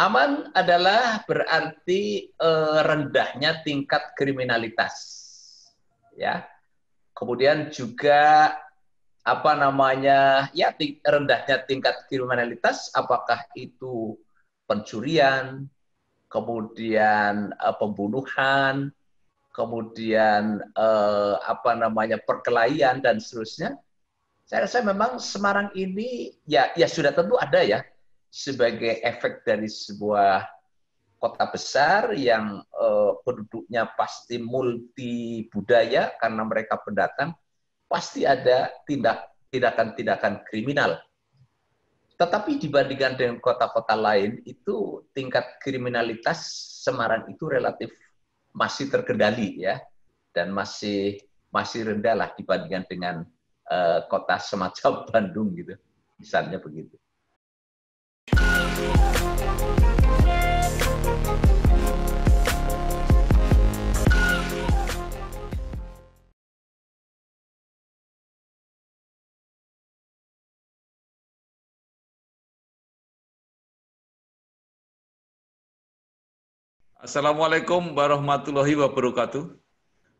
Aman adalah berarti eh, rendahnya tingkat kriminalitas. Ya. Kemudian juga apa namanya? Ya, ting rendahnya tingkat kriminalitas apakah itu pencurian, kemudian eh, pembunuhan, kemudian eh, apa namanya? perkelahian dan seterusnya. Saya rasa memang Semarang ini ya ya sudah tentu ada ya sebagai efek dari sebuah kota besar yang uh, penduduknya pasti multi budaya karena mereka pendatang, pasti ada tindak tindakan-tindakan kriminal. Tetapi dibandingkan dengan kota-kota lain, itu tingkat kriminalitas Semarang itu relatif masih terkendali ya, dan masih masih rendah lah dibandingkan dengan uh, kota semacam Bandung gitu, misalnya begitu. Assalamualaikum warahmatullahi wabarakatuh.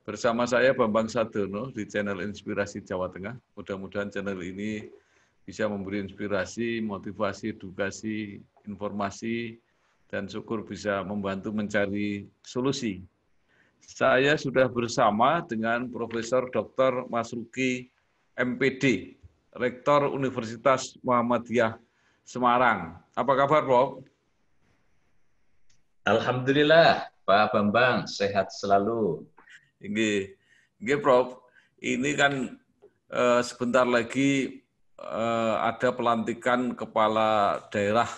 Bersama saya Bambang Sadono di channel Inspirasi Jawa Tengah. Mudah-mudahan channel ini bisa memberi inspirasi, motivasi, edukasi, informasi, dan syukur bisa membantu mencari solusi. Saya sudah bersama dengan Profesor Dr. Masruki MPD, Rektor Universitas Muhammadiyah Semarang. Apa kabar, Prof? Alhamdulillah, Pak Bambang, sehat selalu. Ini, ini Prof, ini kan eh, sebentar lagi eh, ada pelantikan kepala daerah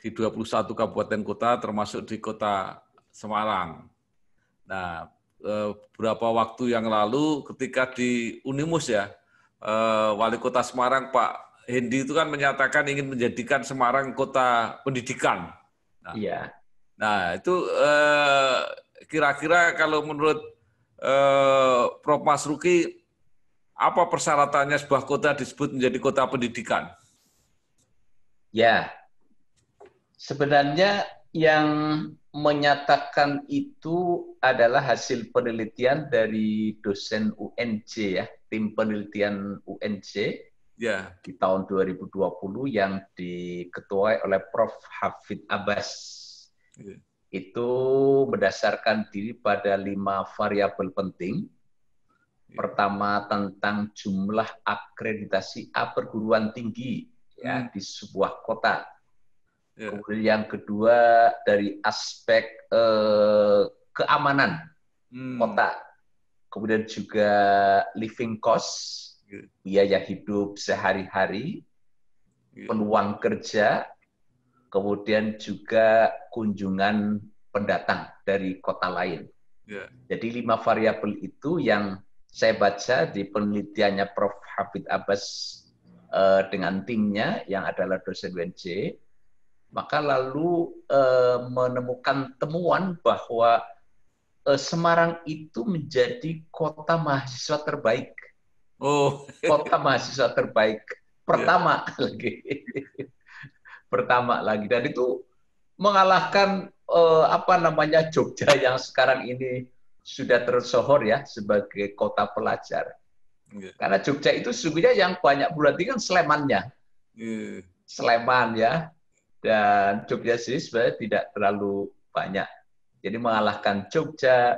di 21 kabupaten kota termasuk di kota Semarang. Nah, eh, beberapa waktu yang lalu ketika di Unimus ya, eh, wali kota Semarang Pak Hendi itu kan menyatakan ingin menjadikan Semarang kota pendidikan. Nah, iya. Nah, itu eh, kira-kira kalau menurut eh, Prof Mas Ruki apa persyaratannya sebuah kota disebut menjadi kota pendidikan? Ya, sebenarnya yang menyatakan itu adalah hasil penelitian dari dosen UNC ya, tim penelitian UNC ya. di tahun 2020 yang diketuai oleh Prof. Hafid Abbas. Ya. Itu berdasarkan diri pada lima variabel penting Iya. Pertama tentang jumlah akreditasi A perguruan tinggi ya hmm. di sebuah kota. Iya. Kemudian yang kedua dari aspek eh, keamanan hmm. kota. Kemudian juga living cost, iya. biaya hidup sehari-hari, peluang kerja, kemudian juga kunjungan pendatang dari kota lain. Yeah. Jadi lima variabel itu yang saya baca di penelitiannya Prof. Habib Abbas uh, dengan timnya yang adalah dosen UNJ, maka lalu uh, menemukan temuan bahwa uh, Semarang itu menjadi kota mahasiswa terbaik. Oh, kota mahasiswa terbaik pertama yeah. lagi, pertama lagi dan itu mengalahkan uh, apa namanya Jogja yang sekarang ini sudah tersohor ya sebagai kota pelajar. Yeah. Karena Jogja itu sesungguhnya yang banyak berarti kan Slemannya. Yeah. Sleman ya. Dan Jogja sih sebenarnya tidak terlalu banyak. Jadi mengalahkan Jogja,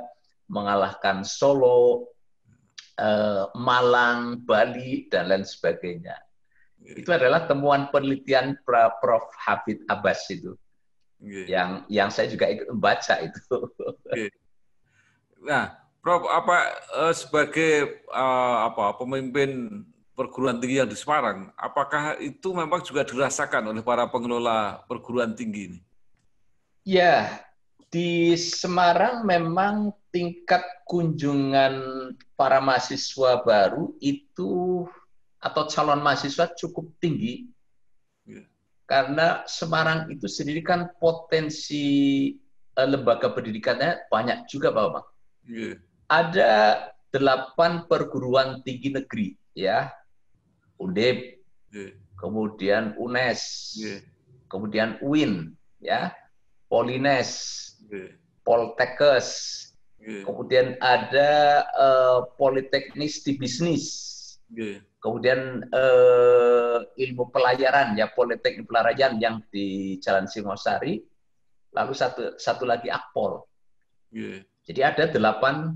mengalahkan Solo, eh, Malang, Bali, dan lain sebagainya. Iya. Itu adalah temuan penelitian Prof. Hafid Abbas itu. Yeah. Yang yang saya juga ikut membaca itu. Yeah. Nah, Prof apa eh, sebagai eh, apa pemimpin perguruan tinggi yang di Semarang, apakah itu memang juga dirasakan oleh para pengelola perguruan tinggi ini? Ya, di Semarang memang tingkat kunjungan para mahasiswa baru itu atau calon mahasiswa cukup tinggi. Ya. Karena Semarang itu sendiri kan potensi eh, lembaga pendidikannya banyak juga Pak Bang. Yeah. Ada delapan perguruan tinggi negeri, ya. Undip, yeah. kemudian UNES, yeah. kemudian UIN, ya. Polines, yeah. Poltekes, yeah. kemudian ada uh, Politeknis di bisnis, yeah. kemudian uh, ilmu pelayaran, ya Politeknik Pelayaran yang di Jalan Singosari, lalu satu satu lagi Akpol. Yeah. Jadi ada delapan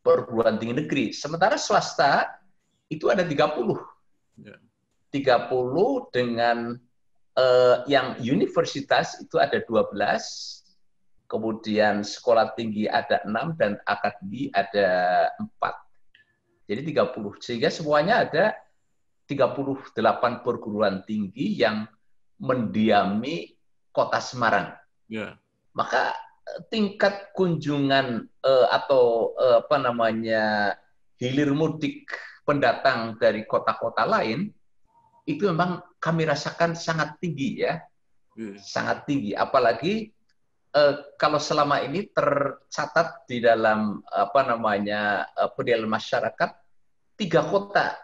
perguruan tinggi negeri. Sementara swasta itu ada 30. 30 ya. dengan eh, yang universitas itu ada 12, kemudian sekolah tinggi ada 6 dan akademi ada 4. Jadi 30. Sehingga semuanya ada 38 perguruan tinggi yang mendiami kota Semarang. Yeah. Maka tingkat kunjungan uh, atau uh, apa namanya hilir mudik pendatang dari kota-kota lain itu memang kami rasakan sangat tinggi ya, hmm. sangat tinggi. Apalagi uh, kalau selama ini tercatat di dalam apa namanya eh, pedial masyarakat tiga kota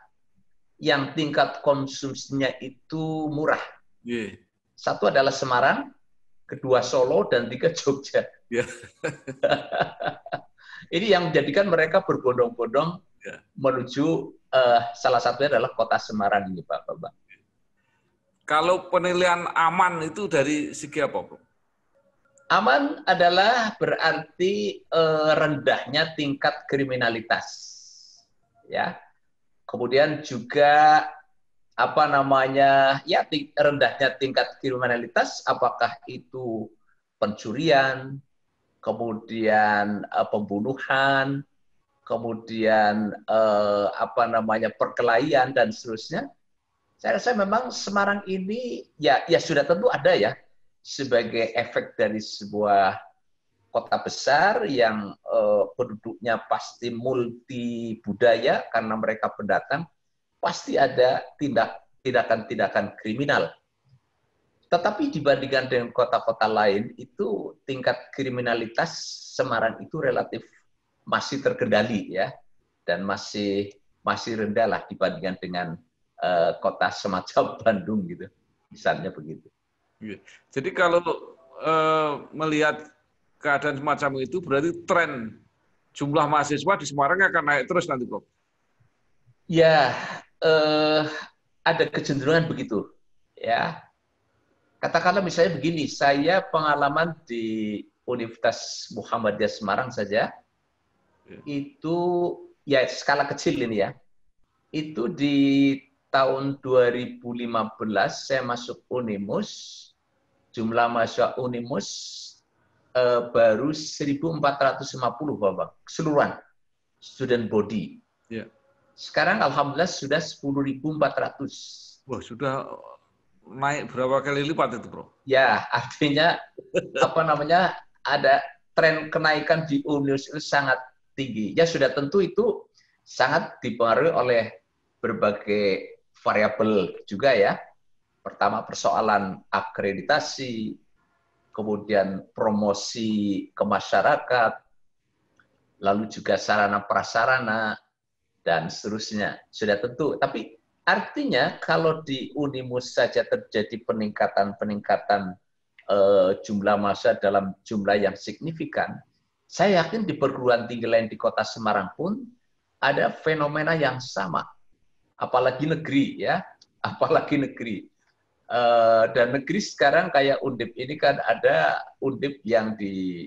yang tingkat konsumsinya itu murah. Yeah. Satu adalah Semarang, kedua Solo, dan tiga Jogja. Ya. Ini yang menjadikan mereka berbondong-bondong ya. menuju uh, salah satunya adalah kota Semarang ini, Pak Bapak. Kalau penilaian aman itu dari segi apa, Bro? Aman adalah berarti uh, rendahnya tingkat kriminalitas, ya. Kemudian juga apa namanya ya rendahnya tingkat kriminalitas apakah itu pencurian kemudian eh, pembunuhan kemudian eh, apa namanya perkelahian dan seterusnya saya rasa memang Semarang ini ya ya sudah tentu ada ya sebagai efek dari sebuah kota besar yang eh, penduduknya pasti multi budaya karena mereka pendatang pasti ada tindak tindakan-tindakan kriminal. Tetapi dibandingkan dengan kota-kota lain, itu tingkat kriminalitas Semarang itu relatif masih terkendali ya, dan masih masih rendah lah dibandingkan dengan uh, kota semacam Bandung gitu, misalnya begitu. Iya. Jadi kalau uh, melihat keadaan semacam itu, berarti tren jumlah mahasiswa di Semarang akan naik terus nanti, Prof. Ya, eh, ada kecenderungan begitu, ya. Katakanlah misalnya begini, saya pengalaman di Universitas Muhammadiyah Semarang saja, ya. itu ya skala kecil ini ya, itu di tahun 2015 saya masuk Unimus, jumlah mahasiswa Unimus eh, baru 1.450 Bapak, keseluruhan student body. Yeah. Sekarang alhamdulillah sudah 10.400. Wah, sudah naik berapa kali lipat itu, Bro? Ya, artinya apa namanya? ada tren kenaikan di Unius itu sangat tinggi. Ya sudah tentu itu sangat dipengaruhi oleh berbagai variabel juga ya. Pertama persoalan akreditasi, kemudian promosi ke masyarakat, lalu juga sarana prasarana, dan seterusnya. Sudah tentu, tapi artinya kalau di Unimus saja terjadi peningkatan-peningkatan uh, jumlah masa dalam jumlah yang signifikan, saya yakin di perguruan tinggi lain di kota Semarang pun ada fenomena yang sama. Apalagi negeri ya, apalagi negeri. Uh, dan negeri sekarang kayak Undip ini kan ada Undip yang di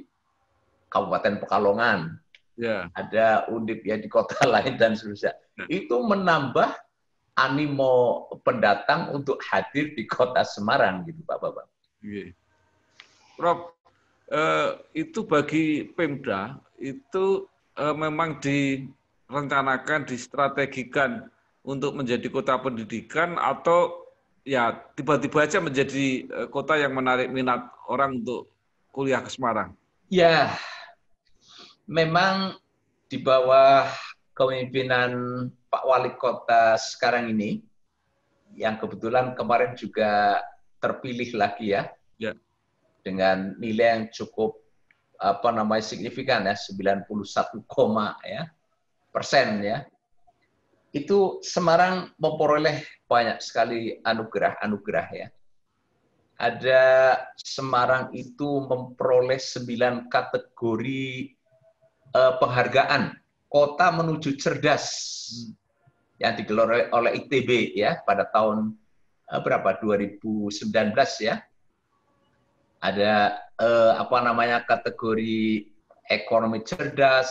Kabupaten Pekalongan, yeah. ada undip ya di kota lain dan seterusnya. Ya. Itu menambah animo pendatang untuk hadir di kota Semarang gitu Pak Bapak. Yeah. Rob, eh, itu bagi Pemda itu eh, memang direncanakan, distrategikan untuk menjadi kota pendidikan atau ya tiba-tiba aja menjadi eh, kota yang menarik minat orang untuk kuliah ke Semarang? Ya, memang di bawah kepemimpinan Pak Wali Kota sekarang ini, yang kebetulan kemarin juga terpilih lagi ya, ya. dengan nilai yang cukup apa namanya signifikan ya 91, ya persen ya itu Semarang memperoleh banyak sekali anugerah-anugerah ya ada Semarang itu memperoleh sembilan kategori uh, penghargaan Kota Menuju Cerdas hmm. yang digelar oleh, ITB ya pada tahun uh, berapa 2019 ya. Ada uh, apa namanya kategori ekonomi cerdas,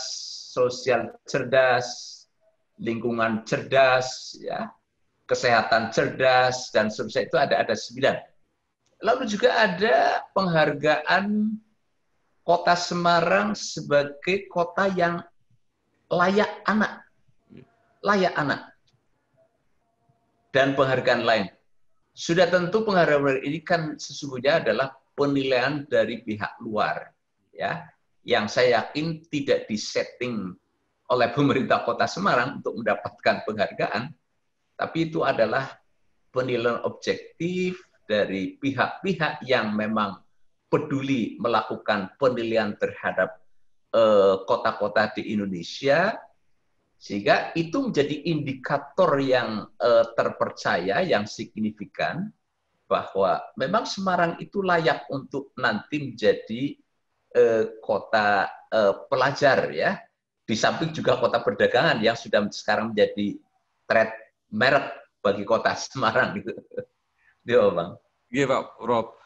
sosial cerdas, lingkungan cerdas ya, kesehatan cerdas dan seterusnya itu ada ada sembilan. Lalu juga ada penghargaan kota Semarang sebagai kota yang layak anak. Layak anak. Dan penghargaan lain. Sudah tentu penghargaan ini kan sesungguhnya adalah penilaian dari pihak luar. ya Yang saya yakin tidak disetting oleh pemerintah kota Semarang untuk mendapatkan penghargaan, tapi itu adalah penilaian objektif dari pihak-pihak yang memang peduli melakukan penilaian terhadap eh, kota-kota di Indonesia sehingga itu menjadi indikator yang eh, terpercaya yang signifikan bahwa memang Semarang itu layak untuk nanti menjadi eh, kota pelajar ya di samping juga kota perdagangan yang sudah sekarang menjadi trade merek bagi kota Semarang gitu. Iya, Bang. Iya, Pak Rob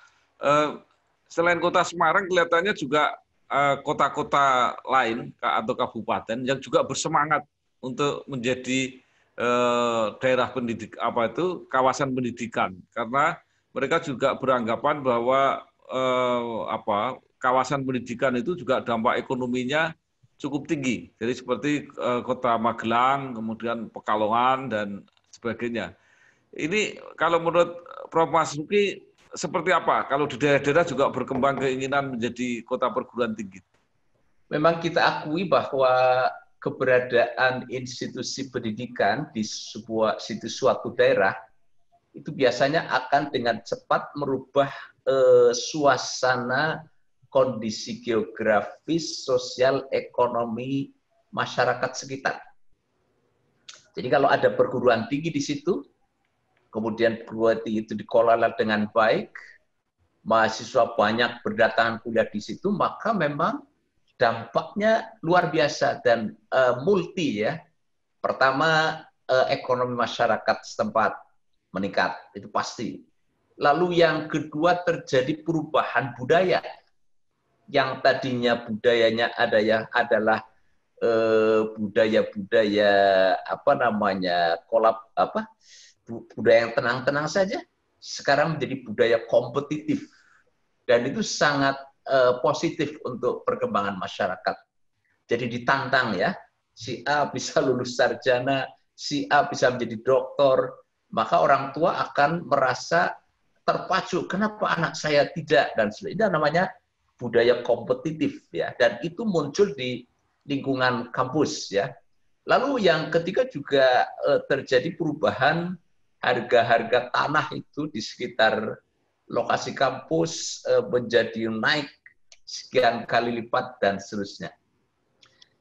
selain kota Semarang kelihatannya juga eh, kota-kota uh, lain atau kabupaten yang juga bersemangat untuk menjadi uh, daerah pendidik apa itu kawasan pendidikan karena mereka juga beranggapan bahwa uh, apa kawasan pendidikan itu juga dampak ekonominya cukup tinggi. Jadi seperti uh, kota Magelang, kemudian Pekalongan dan sebagainya. Ini kalau menurut Prof Masuki seperti apa kalau di daerah-daerah juga berkembang keinginan menjadi kota perguruan tinggi? Memang kita akui bahwa keberadaan institusi pendidikan di sebuah situ suatu daerah itu biasanya akan dengan cepat merubah eh, suasana kondisi geografis, sosial, ekonomi masyarakat sekitar. Jadi kalau ada perguruan tinggi di situ, kemudian perguruan itu dikelola dengan baik, mahasiswa banyak berdatangan kuliah di situ, maka memang dampaknya luar biasa dan uh, multi ya. Pertama uh, ekonomi masyarakat setempat meningkat, itu pasti. Lalu yang kedua terjadi perubahan budaya. Yang tadinya budayanya ada ya adalah eh, budaya-budaya eh, apa namanya kolab apa budaya yang tenang-tenang saja sekarang menjadi budaya kompetitif dan itu sangat uh, positif untuk perkembangan masyarakat. Jadi ditantang ya, si A bisa lulus sarjana, si A bisa menjadi dokter, maka orang tua akan merasa terpacu. Kenapa anak saya tidak dan sebagainya. Namanya budaya kompetitif ya, dan itu muncul di lingkungan kampus ya. Lalu yang ketiga juga eh, terjadi perubahan harga-harga tanah itu di sekitar lokasi kampus eh, menjadi naik sekian kali lipat dan seterusnya.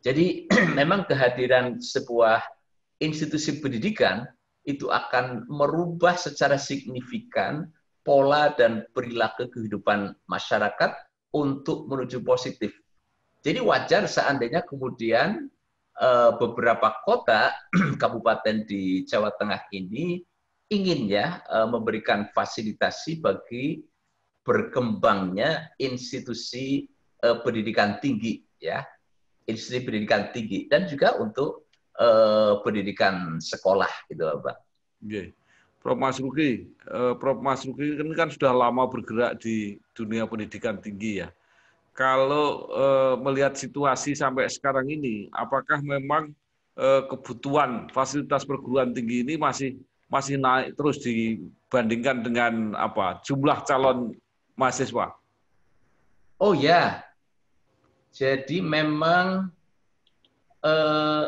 Jadi memang kehadiran sebuah institusi pendidikan itu akan merubah secara signifikan pola dan perilaku kehidupan masyarakat untuk menuju positif. Jadi wajar seandainya kemudian eh, beberapa kota kabupaten di Jawa Tengah ini ingin ya eh, memberikan fasilitasi bagi berkembangnya institusi eh, pendidikan tinggi ya institusi pendidikan tinggi dan juga untuk eh, pendidikan sekolah gitu Pak. Oke, Prof Mas Ruki, Prof Mas Ruki ini kan sudah lama bergerak di dunia pendidikan tinggi ya. Kalau melihat situasi sampai sekarang ini, apakah memang kebutuhan fasilitas perguruan tinggi ini masih masih naik terus dibandingkan dengan apa jumlah calon mahasiswa? Oh ya, jadi memang eh,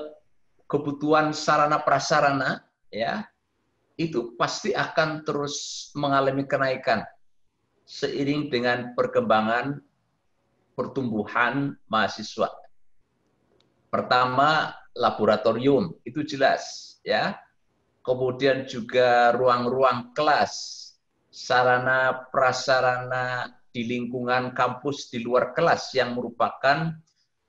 kebutuhan sarana prasarana ya itu pasti akan terus mengalami kenaikan seiring dengan perkembangan pertumbuhan mahasiswa. Pertama laboratorium itu jelas ya kemudian juga ruang-ruang kelas, sarana prasarana di lingkungan kampus di luar kelas yang merupakan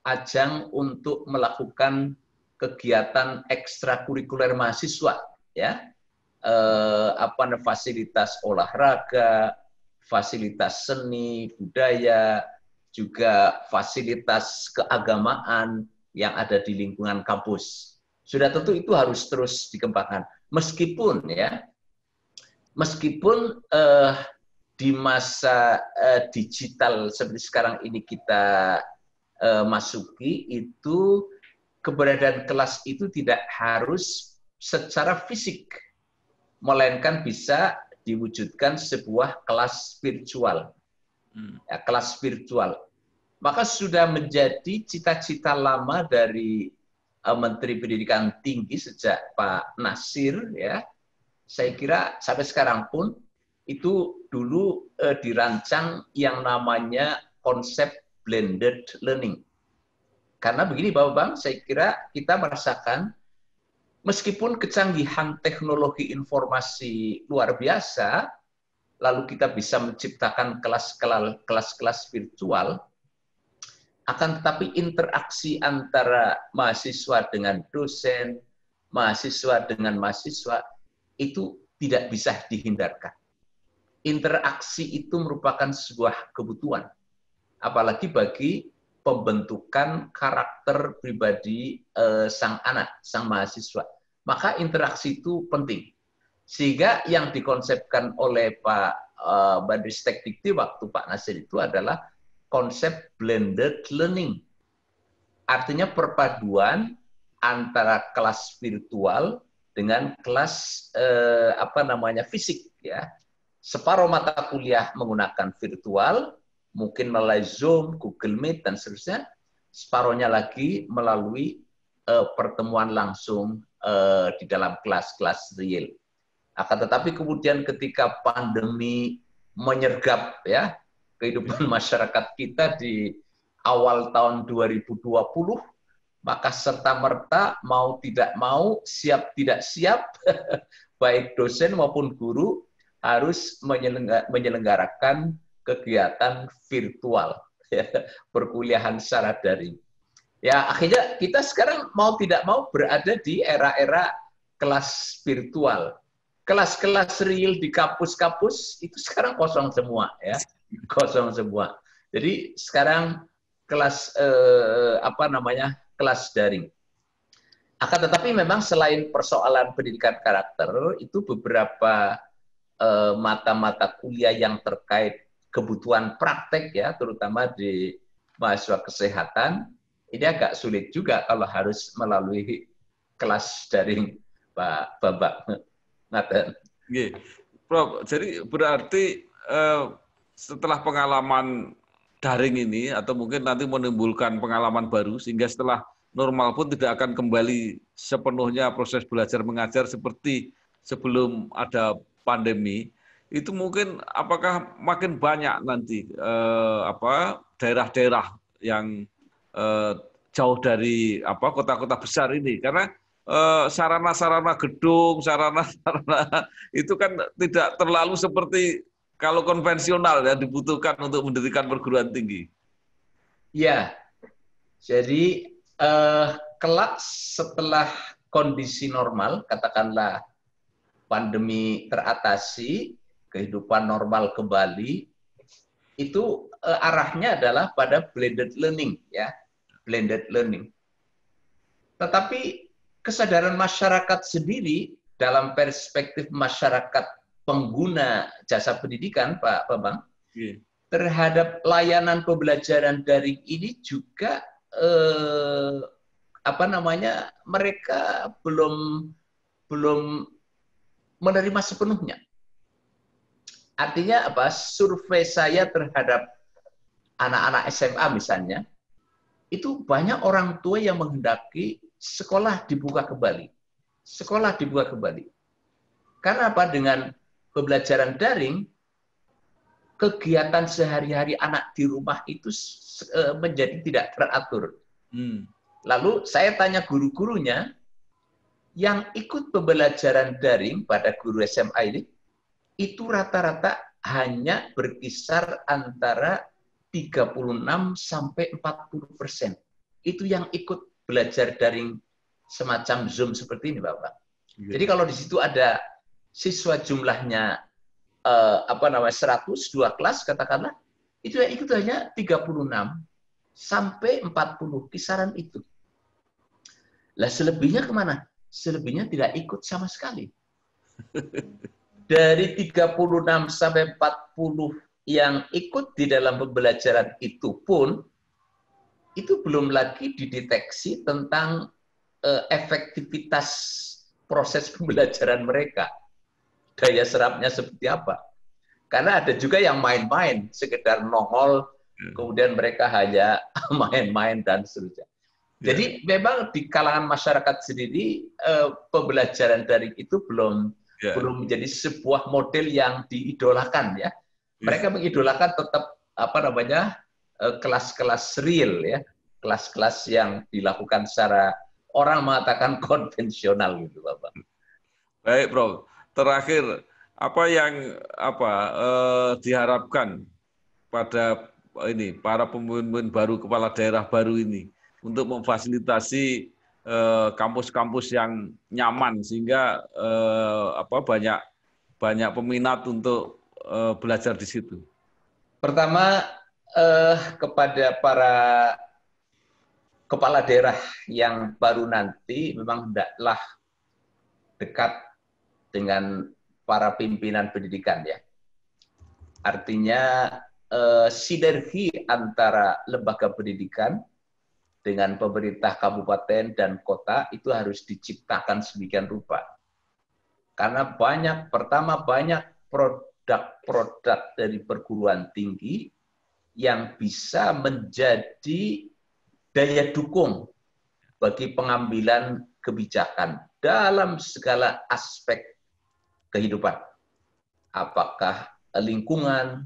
ajang untuk melakukan kegiatan ekstrakurikuler mahasiswa ya eh, apa fasilitas olahraga fasilitas seni budaya juga fasilitas keagamaan yang ada di lingkungan kampus sudah tentu itu harus terus dikembangkan meskipun ya meskipun eh, di masa eh, digital seperti sekarang ini kita eh, masuki itu keberadaan kelas itu tidak harus secara fisik melainkan bisa diwujudkan sebuah kelas virtual, hmm. ya, kelas virtual. maka sudah menjadi cita-cita lama dari Eh, Menteri Pendidikan Tinggi sejak Pak Nasir ya saya kira sampai sekarang pun itu dulu eh, dirancang yang namanya konsep blended learning. Karena begini Bapak Bang, saya kira kita merasakan meskipun kecanggihan teknologi informasi luar biasa, lalu kita bisa menciptakan kelas-kelas virtual, akan tetapi interaksi antara mahasiswa dengan dosen, mahasiswa dengan mahasiswa itu tidak bisa dihindarkan. Interaksi itu merupakan sebuah kebutuhan, apalagi bagi pembentukan karakter pribadi eh, sang anak, sang mahasiswa. Maka interaksi itu penting. Sehingga yang dikonsepkan oleh Pak eh, Badristek Dikti waktu Pak Nasir itu adalah konsep blended learning. Artinya perpaduan antara kelas virtual dengan kelas eh, apa namanya fisik ya. Separuh mata kuliah menggunakan virtual, mungkin melalui Zoom, Google Meet dan seterusnya. Separuhnya lagi melalui eh, pertemuan langsung eh, di dalam kelas-kelas real. Akan tetapi kemudian ketika pandemi menyergap ya kehidupan masyarakat kita di awal tahun 2020, maka serta-merta mau tidak mau, siap tidak siap, baik dosen maupun guru harus menyelenggarakan kegiatan virtual, ya, perkuliahan secara daring. Ya, akhirnya kita sekarang mau tidak mau berada di era-era kelas virtual. Kelas-kelas real di kampus-kampus itu sekarang kosong semua ya kosong semua. Jadi sekarang kelas eh, apa namanya kelas daring. Akan tetapi memang selain persoalan pendidikan karakter itu beberapa eh, mata-mata eh, kuliah yang terkait kebutuhan praktek ya, terutama di mahasiswa kesehatan ini agak sulit juga kalau harus melalui kelas daring Pak Bambang. Ngaten. Prof, jadi berarti uh, setelah pengalaman daring ini atau mungkin nanti menimbulkan pengalaman baru sehingga setelah normal pun tidak akan kembali sepenuhnya proses belajar mengajar seperti sebelum ada pandemi itu mungkin apakah makin banyak nanti eh, apa daerah-daerah yang eh, jauh dari apa kota-kota besar ini karena eh, sarana-sarana gedung sarana-sarana itu kan tidak terlalu seperti kalau konvensional ya dibutuhkan untuk mendirikan perguruan tinggi? Ya, jadi eh, kelak setelah kondisi normal, katakanlah pandemi teratasi, kehidupan normal kembali, itu eh, arahnya adalah pada blended learning ya, blended learning. Tetapi kesadaran masyarakat sendiri dalam perspektif masyarakat pengguna jasa pendidikan, Pak Bambang, iya. terhadap layanan pembelajaran daring ini juga eh, apa namanya mereka belum belum menerima sepenuhnya. Artinya apa? Survei saya terhadap anak-anak SMA misalnya, itu banyak orang tua yang menghendaki sekolah dibuka kembali. Sekolah dibuka kembali. Karena apa? Dengan pembelajaran daring, kegiatan sehari-hari anak di rumah itu eh, menjadi tidak teratur. Hmm. Lalu saya tanya guru-gurunya yang ikut pembelajaran daring pada guru SMA ini, itu rata-rata hanya berkisar antara 36 sampai 40 persen. Itu yang ikut belajar daring semacam Zoom seperti ini, Bapak. Iya. Jadi kalau di situ ada siswa jumlahnya eh, apa namanya 100 dua kelas katakanlah itu ya itu hanya 36 sampai 40 kisaran itu. Lah selebihnya kemana? Selebihnya tidak ikut sama sekali. Dari 36 sampai 40 yang ikut di dalam pembelajaran itu pun itu belum lagi dideteksi tentang eh, efektivitas proses pembelajaran mereka daya serapnya seperti apa. Karena ada juga yang main-main, sekedar nongol, hmm. kemudian mereka hanya main-main dan seterusnya. Yeah. Jadi memang di kalangan masyarakat sendiri eh, pembelajaran daring itu belum yeah. belum menjadi sebuah model yang diidolakan ya. ya. Mereka mengidolakan tetap apa namanya eh, kelas-kelas real ya, kelas-kelas yang dilakukan secara orang mengatakan konvensional gitu Bapak. Baik, Prof terakhir apa yang apa eh, diharapkan pada ini para pemimpin baru kepala daerah baru ini untuk memfasilitasi eh, kampus-kampus eh, yang nyaman sehingga eh, apa banyak banyak peminat untuk eh, belajar di situ. Pertama eh, kepada para kepala daerah yang baru nanti memang hendaklah dekat dengan para pimpinan pendidikan ya. Artinya eh, sinergi antara lembaga pendidikan dengan pemerintah kabupaten dan kota itu harus diciptakan sedemikian rupa. Karena banyak pertama banyak produk-produk dari perguruan tinggi yang bisa menjadi daya dukung bagi pengambilan kebijakan dalam segala aspek kehidupan. Apakah eh, lingkungan,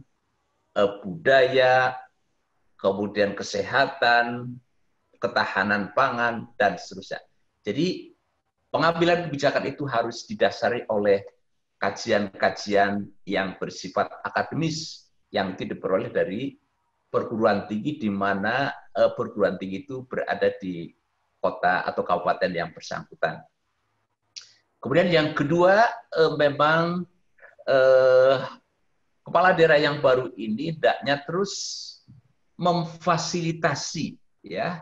eh, budaya, kemudian kesehatan, ketahanan pangan, dan seterusnya. Jadi pengambilan kebijakan itu harus didasari oleh kajian-kajian yang bersifat akademis yang tidak diperoleh dari perguruan tinggi di mana eh, perguruan tinggi itu berada di kota atau kabupaten yang bersangkutan. Kemudian yang kedua eh, memang eh, kepala daerah yang baru ini hendaknya terus memfasilitasi ya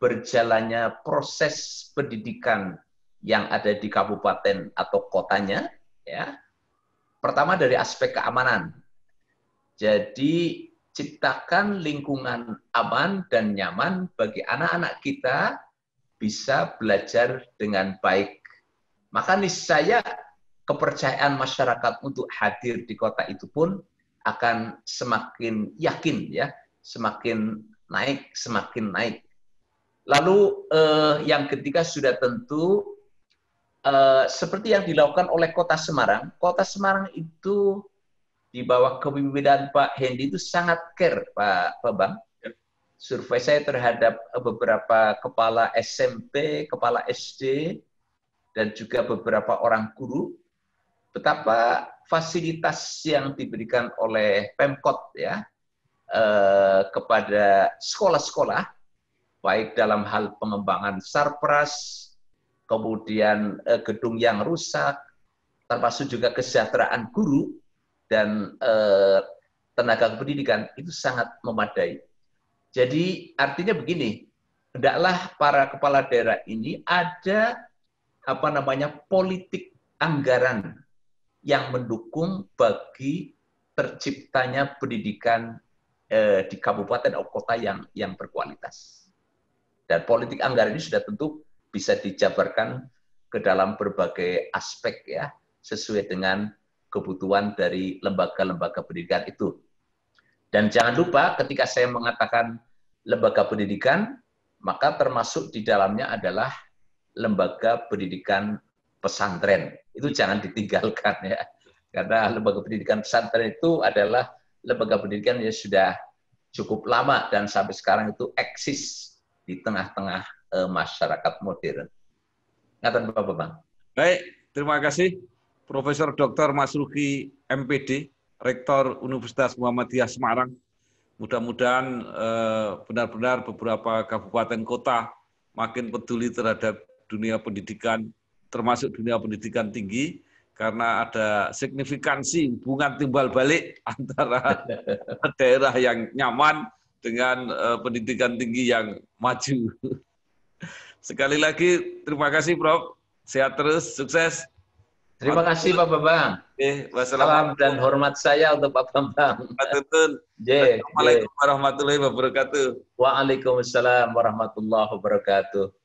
berjalannya proses pendidikan yang ada di kabupaten atau kotanya ya. Pertama dari aspek keamanan. Jadi ciptakan lingkungan aman dan nyaman bagi anak-anak kita bisa belajar dengan baik maka niscaya kepercayaan masyarakat untuk hadir di kota itu pun akan semakin yakin ya, semakin naik, semakin naik. Lalu eh, yang ketiga sudah tentu eh, seperti yang dilakukan oleh Kota Semarang. Kota Semarang itu di bawah kepemimpinan Pak Hendy itu sangat care Pak Bambang. Ya. Survei saya terhadap eh, beberapa kepala SMP, kepala SD, dan juga beberapa orang guru betapa fasilitas yang diberikan oleh Pemkot ya eh, kepada sekolah-sekolah baik dalam hal pengembangan sarpras kemudian eh, gedung yang rusak termasuk juga kesejahteraan guru dan eh, tenaga pendidikan itu sangat memadai. Jadi artinya begini, hendaklah para kepala daerah ini ada apa namanya politik anggaran yang mendukung bagi terciptanya pendidikan eh, di kabupaten atau kota yang yang berkualitas. Dan politik anggaran ini sudah tentu bisa dijabarkan ke dalam berbagai aspek ya sesuai dengan kebutuhan dari lembaga-lembaga pendidikan itu. Dan jangan lupa ketika saya mengatakan lembaga pendidikan, maka termasuk di dalamnya adalah lembaga pendidikan pesantren. Itu iya. jangan ditinggalkan ya. Karena iya. lembaga pendidikan pesantren itu adalah lembaga pendidikan yang sudah cukup lama dan sampai sekarang itu eksis di tengah-tengah eh, masyarakat modern. Ngatakan Bapak Bang. Baik, terima kasih Profesor Dr. Mas Ruki MPD, Rektor Universitas Muhammadiyah Semarang. Mudah-mudahan eh, benar-benar beberapa kabupaten kota makin peduli terhadap dunia pendidikan, termasuk dunia pendidikan tinggi, karena ada signifikansi hubungan timbal balik antara daerah yang nyaman dengan eh, pendidikan tinggi yang maju. Sekali lagi, terima kasih Prof. Sehat terus, sukses. Terima kasih Pak Bambang. Eh, Salam dan hormat saya untuk Pak Bambang. Assalamualaikum warahmatullahi wabarakatuh. Waalaikumsalam warahmatullahi wabarakatuh.